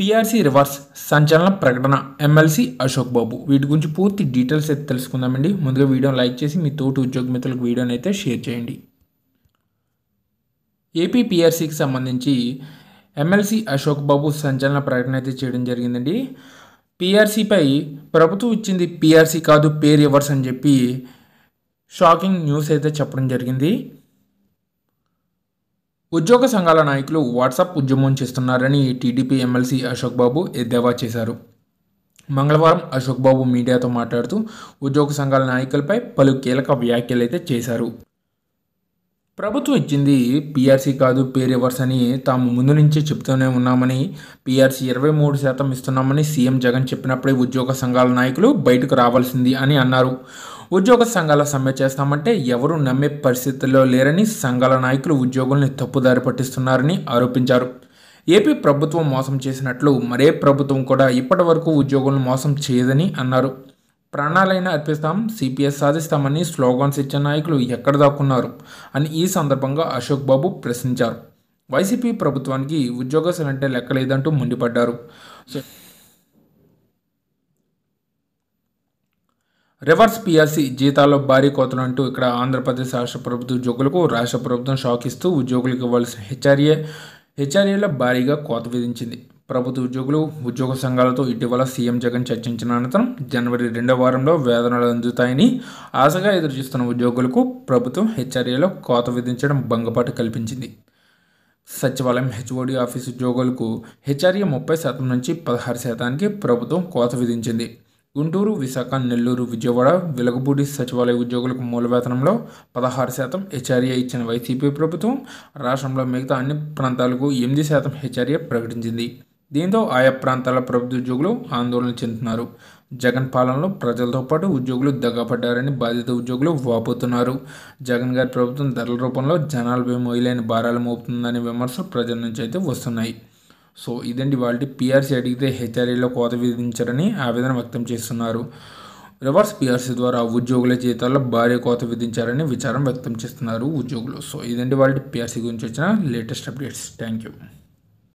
PRC reverse సంచలన ప్రకటన MLC Ashok బాబు వీటి గురించి పూర్తి డీటెయిల్స్ అయితే తెలుసుకుందామండి ముందుగా వీడియో లైక్ చేసి మీ తోటి ఉద్యోగ మిత్రులకు వీడియోని అయితే షేర్ చేయండి ఏపీ పీఆర్సీకి సంబంధించి ఎమ్మెల్సీ అశోక్ బాబు సంచలన ప్రకటన అయితే చేయడం జరిగిందండి పిఆర్సీపై ప్రభుత్వం ఇచ్చింది పిఆర్సీ కాదు పే రివర్స్ అని చెప్పి షాకింగ్ న్యూస్ అయితే చెప్పడం జరిగింది ఉద్యోగ సంఘాల నాయకులు వాట్సాప్ ఉద్యమం చేస్తున్నారని టీడీపీ ఎమ్మెల్సీ అశోక్ బాబు ఎద్దేవా చేశారు మంగళవారం అశోక్ బాబు మీడియాతో మాట్లాడుతూ ఉద్యోగ సంఘాల నాయకులపై పలు కీలక వ్యాఖ్యలు అయితే చేశారు ప్రభుత్వం ఇచ్చింది పీఆర్సీ కాదు పే అని తాము ముందు నుంచే చెప్తూనే ఉన్నామని పీఆర్సీ ఇరవై మూడు శాతం ఇస్తున్నామని సీఎం జగన్ చెప్పినప్పుడే ఉద్యోగ సంఘాల నాయకులు బయటకు రావాల్సింది అని అన్నారు ఉద్యోగ సంఘాల సమ్మె చేస్తామంటే ఎవరు నమ్మే పరిస్థితుల్లో లేరని సంఘాల నాయకులు ఉద్యోగుల్ని తప్పుదారి పట్టిస్తున్నారని ఆరోపించారు ఏపీ ప్రభుత్వం మోసం చేసినట్లు మరే ప్రభుత్వం కూడా ఇప్పటి వరకు ఉద్యోగులను మోసం చేయదని అన్నారు ప్రాణాలైన అర్పిస్తాం సిపిఎస్ సాధిస్తామని స్లోగాన్స్ ఇచ్చిన నాయకులు ఎక్కడ దాక్కున్నారు అని ఈ సందర్భంగా అశోక్ బాబు ప్రశ్నించారు వైసీపీ ప్రభుత్వానికి ఉద్యోగస్తులంటే లెక్కలేదంటూ ముండిపడ్డారు రివర్స్ పిఆర్సీ జీతాల్లో భారీ కోతలు అంటూ ఇక్కడ ఆంధ్రప్రదేశ్ రాష్ట్ర ప్రభుత్వ ఉద్యోగులకు రాష్ట్ర ప్రభుత్వం షాక్ ఇస్తూ ఉద్యోగులకు ఇవ్వాల్సిన హెచ్ఆర్ఏ హెచ్ఆర్ఏలో భారీగా కోత విధించింది ప్రభుత్వ ఉద్యోగులు ఉద్యోగ సంఘాలతో ఇటీవల సీఎం జగన్ చర్చించిన అనంతరం జనవరి రెండవ వారంలో వేతనాలు అందుతాయని ఆశగా ఎదురుచూస్తున్న ఉద్యోగులకు ప్రభుత్వం హెచ్ఆర్ఏలో కోత విధించడం భంగపాటు కల్పించింది సచివాలయం హెచ్ఓడి ఆఫీస్ ఉద్యోగులకు హెచ్ఆర్ఏ ముప్పై శాతం నుంచి పదహారు శాతానికి ప్రభుత్వం కోత విధించింది గుంటూరు విశాఖ నెల్లూరు విజయవాడ వెలగపూడి సచివాలయ ఉద్యోగులకు మూల వేతనంలో పదహారు శాతం హెచ్ఆర్ఏ ఇచ్చిన వైసీపీ ప్రభుత్వం రాష్ట్రంలో మిగతా అన్ని ప్రాంతాలకు ఎనిమిది శాతం హెచ్ఆర్ఏ ప్రకటించింది దీంతో ఆయా ప్రాంతాల ప్రభుత్వ ఉద్యోగులు ఆందోళన చెందుతున్నారు జగన్ పాలనలో ప్రజలతో పాటు ఉద్యోగులు దగ్గపడ్డారని బాధిత ఉద్యోగులు వాపోతున్నారు జగన్ గారి ప్రభుత్వం ధరల రూపంలో జనాలపై మొయిలైన భారాలు మోపుతుందనే విమర్శలు ప్రజల నుంచి అయితే వస్తున్నాయి సో ఇదండి వాళ్ళు పీఆర్సీ అడిగితే హెచ్ఆర్ఏలో కోత విధించారని ఆవేదన వ్యక్తం చేస్తున్నారు రివర్స్ పీఆర్సీ ద్వారా ఉద్యోగుల జీతాల్లో భారీ కోత విధించారని విచారం వ్యక్తం చేస్తున్నారు ఉద్యోగులు సో ఇదండి వాళ్ళ పీఆర్సీ గురించి వచ్చిన లేటెస్ట్ అప్డేట్స్ థ్యాంక్ యూ